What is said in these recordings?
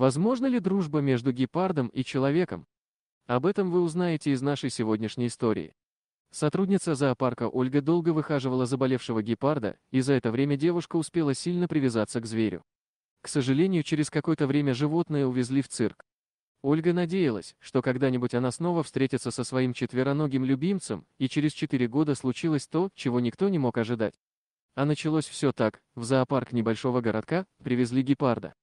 Возможно ли дружба между гепардом и человеком? Об этом вы узнаете из нашей сегодняшней истории. Сотрудница зоопарка Ольга долго выхаживала заболевшего гепарда, и за это время девушка успела сильно привязаться к зверю. К сожалению, через какое-то время животное увезли в цирк. Ольга надеялась, что когда-нибудь она снова встретится со своим четвероногим любимцем, и через четыре года случилось то, чего никто не мог ожидать. А началось все так, в зоопарк небольшого городка привезли гепарда.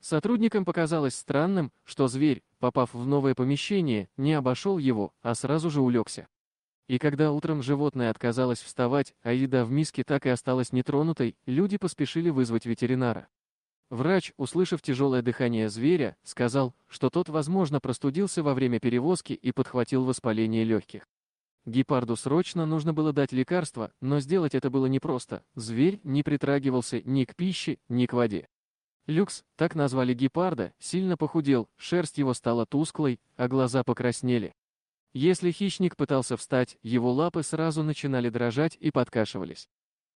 Сотрудникам показалось странным, что зверь, попав в новое помещение, не обошел его, а сразу же улегся. И когда утром животное отказалось вставать, а еда в миске так и осталась нетронутой, люди поспешили вызвать ветеринара. Врач, услышав тяжелое дыхание зверя, сказал, что тот, возможно, простудился во время перевозки и подхватил воспаление легких. Гепарду срочно нужно было дать лекарство, но сделать это было непросто, зверь не притрагивался ни к пище, ни к воде. Люкс, так назвали гепарда, сильно похудел, шерсть его стала тусклой, а глаза покраснели. Если хищник пытался встать, его лапы сразу начинали дрожать и подкашивались.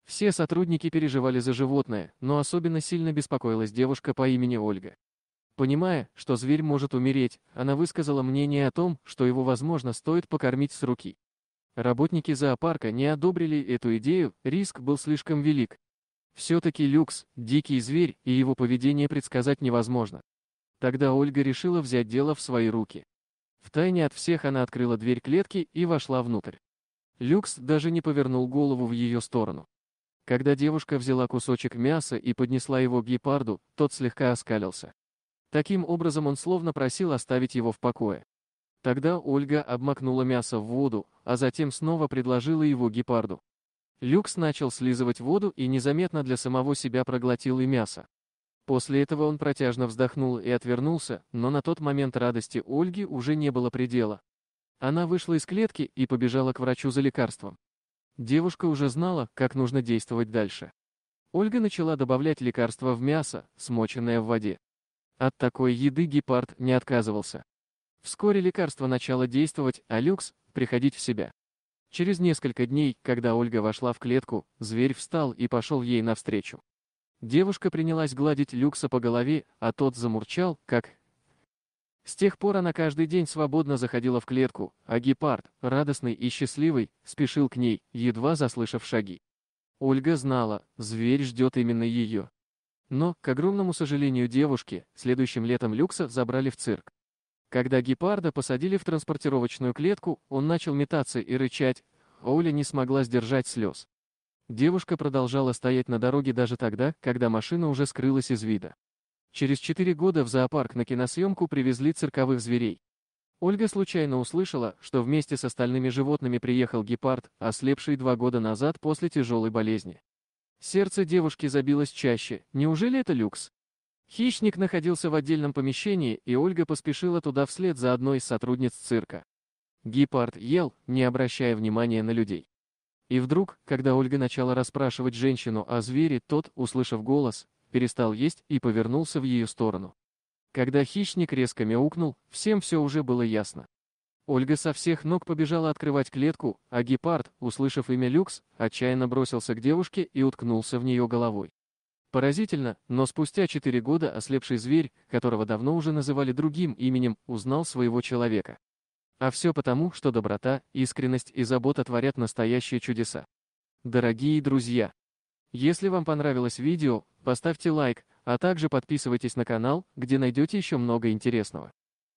Все сотрудники переживали за животное, но особенно сильно беспокоилась девушка по имени Ольга. Понимая, что зверь может умереть, она высказала мнение о том, что его, возможно, стоит покормить с руки. Работники зоопарка не одобрили эту идею, риск был слишком велик, все-таки Люкс – дикий зверь, и его поведение предсказать невозможно. Тогда Ольга решила взять дело в свои руки. Втайне от всех она открыла дверь клетки и вошла внутрь. Люкс даже не повернул голову в ее сторону. Когда девушка взяла кусочек мяса и поднесла его к гепарду, тот слегка оскалился. Таким образом он словно просил оставить его в покое. Тогда Ольга обмакнула мясо в воду, а затем снова предложила его гепарду. Люкс начал слизывать воду и незаметно для самого себя проглотил и мясо. После этого он протяжно вздохнул и отвернулся, но на тот момент радости Ольги уже не было предела. Она вышла из клетки и побежала к врачу за лекарством. Девушка уже знала, как нужно действовать дальше. Ольга начала добавлять лекарства в мясо, смоченное в воде. От такой еды гепард не отказывался. Вскоре лекарство начало действовать, а люкс — приходить в себя. Через несколько дней, когда Ольга вошла в клетку, зверь встал и пошел ей навстречу. Девушка принялась гладить Люкса по голове, а тот замурчал, как... С тех пор она каждый день свободно заходила в клетку, а гепард, радостный и счастливый, спешил к ней, едва заслышав шаги. Ольга знала, зверь ждет именно ее. Но, к огромному сожалению девушки, следующим летом Люкса забрали в цирк. Когда гепарда посадили в транспортировочную клетку, он начал метаться и рычать, Оля не смогла сдержать слез. Девушка продолжала стоять на дороге даже тогда, когда машина уже скрылась из вида. Через четыре года в зоопарк на киносъемку привезли цирковых зверей. Ольга случайно услышала, что вместе с остальными животными приехал гепард, ослепший два года назад после тяжелой болезни. Сердце девушки забилось чаще, неужели это люкс? Хищник находился в отдельном помещении, и Ольга поспешила туда вслед за одной из сотрудниц цирка. Гепард ел, не обращая внимания на людей. И вдруг, когда Ольга начала расспрашивать женщину о звере, тот, услышав голос, перестал есть и повернулся в ее сторону. Когда хищник резко мяукнул, всем все уже было ясно. Ольга со всех ног побежала открывать клетку, а гепард, услышав имя Люкс, отчаянно бросился к девушке и уткнулся в нее головой. Поразительно, но спустя четыре года ослепший зверь, которого давно уже называли другим именем, узнал своего человека. А все потому, что доброта, искренность и забота творят настоящие чудеса. Дорогие друзья! Если вам понравилось видео, поставьте лайк, а также подписывайтесь на канал, где найдете еще много интересного.